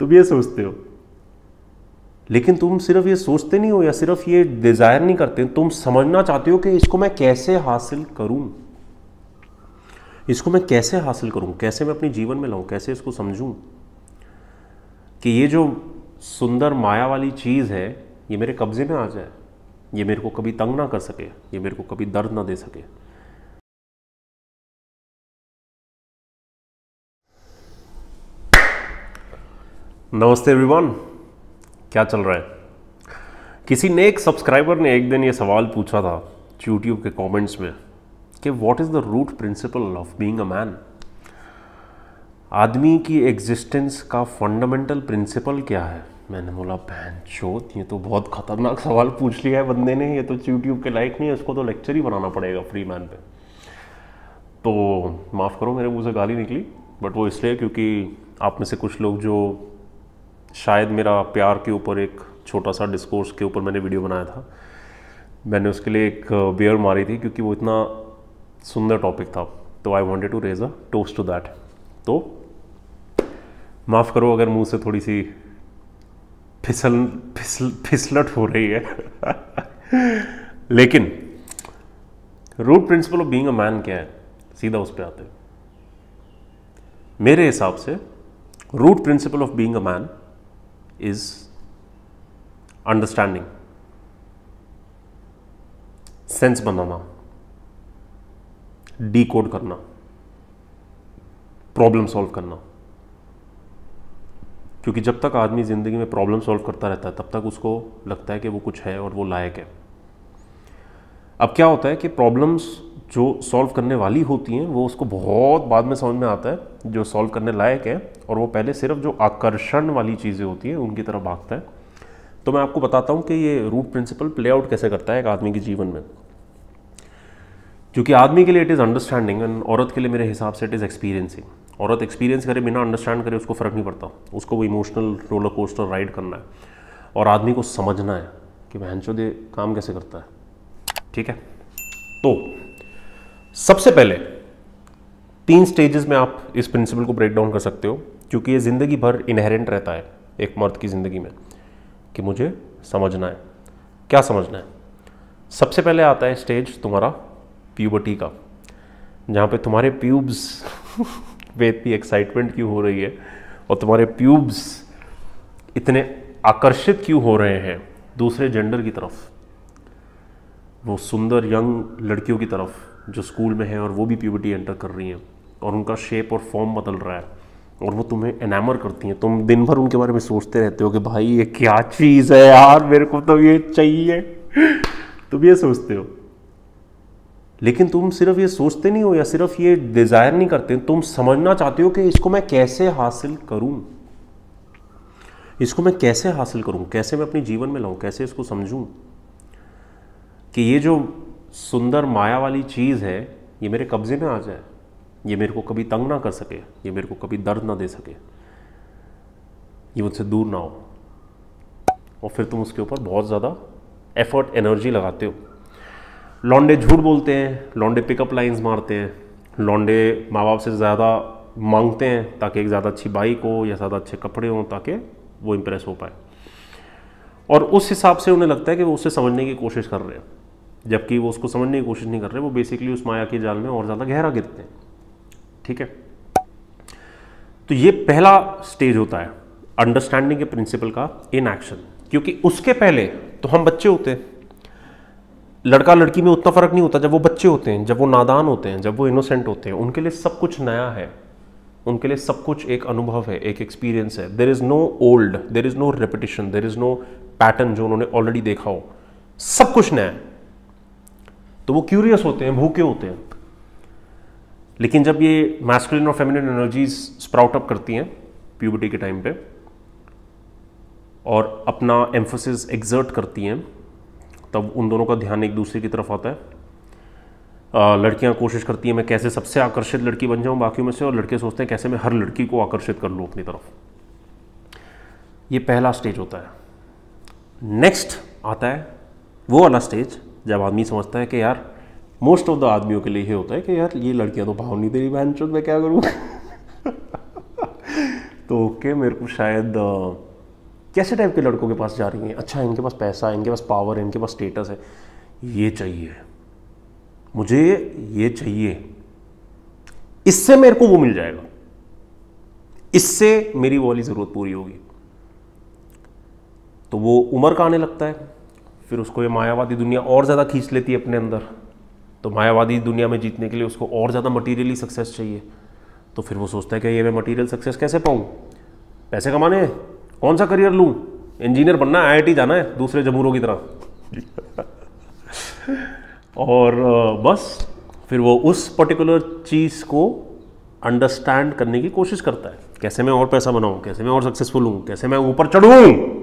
तुम ये सोचते हो लेकिन तुम सिर्फ ये सोचते नहीं हो या सिर्फ ये डिज़ायर नहीं करते तुम समझना चाहते हो कि इसको मैं कैसे हासिल करूं इसको मैं कैसे हासिल करूं कैसे मैं अपने जीवन में लाऊं कैसे इसको समझूं कि ये जो सुंदर माया वाली चीज़ है ये मेरे कब्ज़े में आ जाए ये मेरे को कभी तंग ना कर सके ये मेरे को कभी दर्द ना दे सके नमस्ते एवरीवन क्या चल रहा है किसी ने एक सब्सक्राइबर ने एक दिन ये सवाल पूछा था यूट्यूब के कमेंट्स में कि what is the root principle of being a man आदमी की एग्जिस्टेंस का फंडामेंटल प्रिंसिपल क्या है मैंने बोला बहन चोत ये तो बहुत ख़तरनाक सवाल पूछ लिया है बंदे ने ये तो यूट्यूब के लाइक नहीं है उसको तो लेक्चर ही बनाना पड़ेगा फ्री मैन पे तो माफ़ करो मेरे मुँह से गाली निकली बट वो इसलिए क्योंकि आप में से कुछ लोग जो शायद मेरा प्यार के ऊपर एक छोटा सा डिस्कोर्स के ऊपर मैंने वीडियो बनाया था मैंने उसके लिए एक बियर uh, मारी थी क्योंकि वो इतना सुंदर टॉपिक था तो I wanted to raise a toast to that तो माफ़ करो अगर मुंह से थोड़ी सी फिसल फिसल फिसलट हो रही है लेकिन root principle of being a man क्या है सीधा उस पर आते मेरे हिसाब से root principle of being a man is understanding, sense बनाना कोड करना प्रॉब्लम सॉल्व करना क्योंकि जब तक आदमी ज़िंदगी में प्रॉब्लम सॉल्व करता रहता है तब तक उसको लगता है कि वो कुछ है और वो लायक है अब क्या होता है कि प्रॉब्लम्स जो सॉल्व करने वाली होती हैं वो उसको बहुत बाद में समझ में आता है जो सॉल्व करने लायक है और वो पहले सिर्फ जो आकर्षण वाली चीज़ें होती हैं उनकी तरफ भागता है तो मैं आपको बताता हूँ कि ये रूट प्रिंसिपल प्ले आउट कैसे करता है एक आदमी के जीवन में क्योंकि आदमी के लिए इट इज़ अंडरस्टैंडिंग एंड औरत के लिए मेरे हिसाब से इट इज़ एक्सपीरियंसिंग औरत एक्सपीरियंस करे बिना अंडरस्टैंड करे उसको फ़र्क नहीं पड़ता उसको वो इमोशनल रोलर कोस्टर राइड करना है और आदमी को समझना है कि बहन दे काम कैसे करता है ठीक है तो सबसे पहले तीन स्टेजेस में आप इस प्रिंसिपल को ब्रेक डाउन कर सकते हो क्योंकि ये ज़िंदगी भर इनहेरेंट रहता है एक मर्द की ज़िंदगी में कि मुझे समझना है क्या समझना है सबसे पहले आता है स्टेज तुम्हारा प्यूबर्टी का जहाँ पे तुम्हारे प्यूब्स पे इतनी एक्साइटमेंट क्यों हो रही है और तुम्हारे प्यूब्स इतने आकर्षित क्यों हो रहे हैं दूसरे जेंडर की तरफ वो सुंदर यंग लड़कियों की तरफ जो स्कूल में हैं और वो भी प्यूबर्टी एंटर कर रही हैं और उनका शेप और फॉर्म बदल रहा है और वो तुम्हें एनामर करती हैं तुम दिन भर उनके बारे में सोचते रहते हो कि भाई ये क्या चीज़ है यार मेरे को तो ये चाहिए तुम ये सोचते हो लेकिन तुम सिर्फ ये सोचते नहीं हो या सिर्फ ये डिज़ायर नहीं करते तुम समझना चाहते हो कि इसको मैं कैसे हासिल करूं इसको मैं कैसे हासिल करूं कैसे मैं अपने जीवन में लाऊं कैसे इसको समझूं कि ये जो सुंदर माया वाली चीज़ है ये मेरे कब्ज़े में आ जाए ये मेरे को कभी तंग ना कर सके ये मेरे को कभी दर्द ना दे सके ये मुझसे दूर ना हो और फिर तुम उसके ऊपर बहुत ज़्यादा एफर्ट एनर्जी लगाते हो लॉन्डे झूठ बोलते हैं लॉन्डे पिकअप लाइंस मारते हैं लॉन्डे माँ बाप से ज़्यादा मांगते हैं ताकि एक ज़्यादा अच्छी बाइक हो या ज़्यादा अच्छे कपड़े हों ताकि वो इम्प्रेस हो पाए और उस हिसाब से उन्हें लगता है कि वो उसे समझने की कोशिश कर रहे हैं जबकि वो उसको समझने की कोशिश नहीं कर रहे वो बेसिकली उस माया के जाल में और ज़्यादा गहरा गिरते हैं ठीक है तो ये पहला स्टेज होता है अंडरस्टैंडिंग के प्रिंसिपल का इन एक्शन क्योंकि उसके पहले तो हम बच्चे होते हैं लड़का लड़की में उतना फ़र्क नहीं होता जब वो बच्चे होते हैं जब वो नादान होते हैं जब वो इनोसेंट होते हैं उनके लिए सब कुछ नया है उनके लिए सब कुछ एक अनुभव है एक एक्सपीरियंस है there is no old there is no repetition there is no pattern जो उन्होंने ऑलरेडी देखा हो सब कुछ नया है तो वो क्यूरियस होते हैं भूखे होते हैं लेकिन जब ये मैस्कुलिन और फेमिनिन एनर्जीज स्प्राउट अप करती हैं प्यूबर्टी के टाइम पे और अपना एम्फोसिस एग्जर्ट करती हैं तब उन दोनों का ध्यान एक दूसरे की तरफ आता है लड़कियां कोशिश करती हैं मैं कैसे सबसे आकर्षित लड़की बन जाऊं बाकी में से और लड़के सोचते हैं कैसे मैं हर लड़की को आकर्षित कर लूं अपनी तरफ ये पहला स्टेज होता है नेक्स्ट आता है वो वाला स्टेज जब आदमी समझता है कि यार मोस्ट ऑफ द आदमियों के लिए ये होता है कि यार ये लड़कियां तो भाव नहीं दे रही बहन मैं क्या करूँ तो ओके मेरे को शायद कैसे टाइप के लड़कों के पास जा रही हैं अच्छा इनके पास पैसा है इनके पास पावर है इनके पास स्टेटस है ये चाहिए मुझे ये चाहिए इससे मेरे को वो मिल जाएगा इससे मेरी वाली ज़रूरत पूरी होगी तो वो उम्र का आने लगता है फिर उसको ये मायावादी दुनिया और ज़्यादा खींच लेती है अपने अंदर तो मायावादी दुनिया में जीतने के लिए उसको और ज़्यादा मटीरियली सक्सेस चाहिए तो फिर वो सोचता है कि ये मैं मटीरियल सक्सेस कैसे पाऊँ पैसे कमाने हैं कौन सा करियर लूँ इंजीनियर बनना है आई जाना है दूसरे जमूरों की तरह और बस फिर वो उस पर्टिकुलर चीज़ को अंडरस्टैंड करने की कोशिश करता है कैसे मैं और पैसा बनाऊँ कैसे मैं और सक्सेसफुल हूँ कैसे मैं ऊपर चढ़ूँ